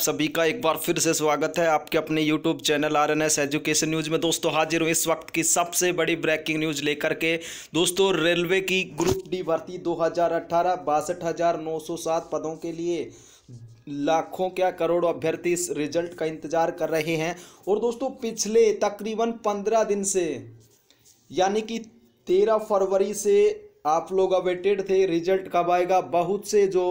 सभी का एक बार फिर से स्वागत है आपके अपने YouTube channel R N S education news में दोस्तों हाजिर हूँ इस वक्त की सबसे बड़ी ब्रेकिंग न्यूज़ लेकर के दोस्तों रेलवे की ग्रुप डी भर्ती 2018 बासठ पदों के लिए लाखों क्या करोड़ अभ्यर्थी इस रिजल्ट का इंतजार कर रहे हैं और दोस्तों पिछले तकरीबन पंद्रह दिन से यानी कि तेरह फरवरी से आप लोग अवेटेड थे रिजल्ट कब आएगा बहुत से जो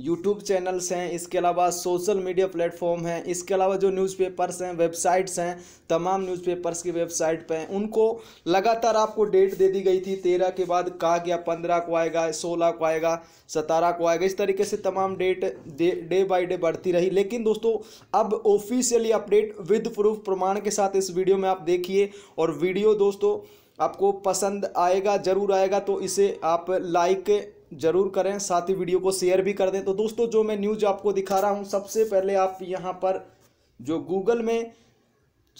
यूट्यूब चैनल्स हैं इसके अलावा सोशल मीडिया प्लेटफॉर्म हैं इसके अलावा जो न्यूज़पेपर्स हैं वेबसाइट्स हैं तमाम न्यूज़पेपर्स की वेबसाइट पे हैं उनको लगातार आपको डेट दे दी गई थी तेरह के बाद कहा गया पंद्रह को आएगा सोलह को आएगा सतारह को आएगा इस तरीके से तमाम date day day by day बढ़ती रही लेकिन दोस्तों अब ऑफिशियली अपडेट विद प्रूफ प्रमाण के साथ इस वीडियो में आप देखिए और वीडियो दोस्तों आपको पसंद आएगा ज़रूर आएगा तो इसे आप लाइक ज़रूर करें साथ ही वीडियो को शेयर भी कर दें तो दोस्तों जो मैं न्यूज आपको दिखा रहा हूँ सबसे पहले आप यहाँ पर जो गूगल में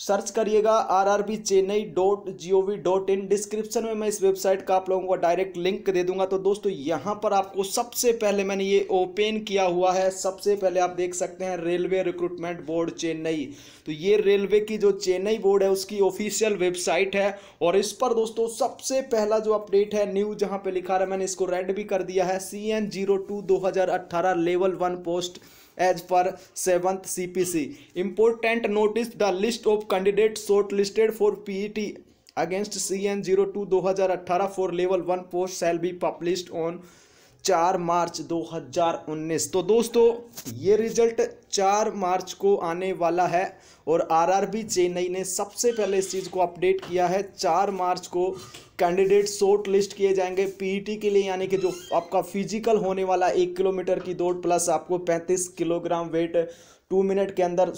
सर्च करिएगा R R B Chennai dot G O V dot in description में मैं इस वेबसाइट का आप लोगों को डायरेक्ट लिंक दे दूंगा तो दोस्तों यहाँ पर आपको सबसे पहले मैंने ये ओपन किया हुआ है सबसे पहले आप देख सकते हैं रेलवे रिक्रूटमेंट बोर्ड चेन्नई तो ये रेलवे की जो चेन्नई बोर्ड है उसकी ऑफिशियल वेबसाइट है और इस पर दोस्तों सबसे पहला जो अपडेट है न्यू जहाँ पर लिखा रहा है मैंने इसको रेड भी कर दिया है सी एन जीरो टू दो हज़ार अट्ठारह लेवल वन पोस्ट एज पर seventh C P C important notice the list of candidate shortlisted for P E T against C N zero two दो हज़ार अट्ठारह for level one post shall be publish on चार मार्च दो हजार उन्नीस तो दोस्तों ये रिजल्ट चार मार्च को आने वाला है और आर आर बी चेन्नई ने सबसे पहले इस चीज़ को अपडेट किया है चार मार्च को कैंडिडेट शॉर्ट लिस्ट किए जाएंगे पीईटी e के लिए यानी कि जो आपका फिजिकल होने वाला एक किलोमीटर की दौड़ प्लस आपको पैंतीस किलोग्राम वेट टू मिनट के अंदर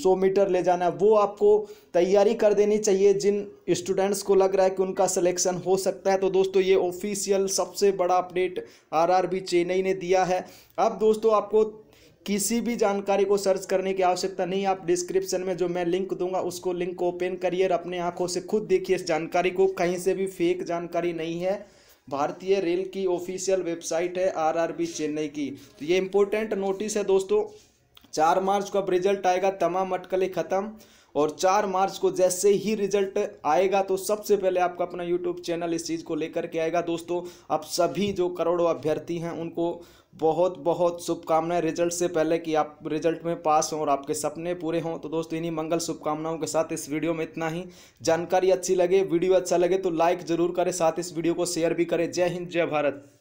सौ मीटर ले जाना है वो आपको तैयारी कर देनी चाहिए जिन स्टूडेंट्स को लग रहा है कि उनका सिलेक्शन हो सकता है तो दोस्तों ये ऑफिशियल सबसे बड़ा अपडेट आरआरबी चेन्नई ने दिया है अब दोस्तों आपको किसी भी जानकारी को सर्च करने की आवश्यकता नहीं आप डिस्क्रिप्शन में जो मैं लिंक दूंगा उसको लिंक को ओपन करिए और अपने आंखों से खुद देखिए इस जानकारी को कहीं से भी फेक जानकारी नहीं है भारतीय रेल की ऑफिशियल वेबसाइट है आरआरबी चेन्नई की तो ये इंपॉर्टेंट नोटिस है दोस्तों चार मार्च का अब रिजल्ट आएगा तमाम अटकलें खत्म और चार मार्च को जैसे ही रिजल्ट आएगा तो सबसे पहले आपका अपना यूट्यूब चैनल इस चीज़ को लेकर के आएगा दोस्तों आप सभी जो करोड़ों अभ्यर्थी हैं उनको बहुत बहुत शुभकामनाएं रिजल्ट से पहले कि आप रिजल्ट में पास हों और आपके सपने पूरे हों तो दोस्तों इन्हीं मंगल शुभकामनाओं के साथ इस वीडियो में इतना ही जानकारी अच्छी लगे वीडियो अच्छा लगे तो लाइक जरूर करें साथ इस वीडियो को शेयर भी करें जय हिंद जय भारत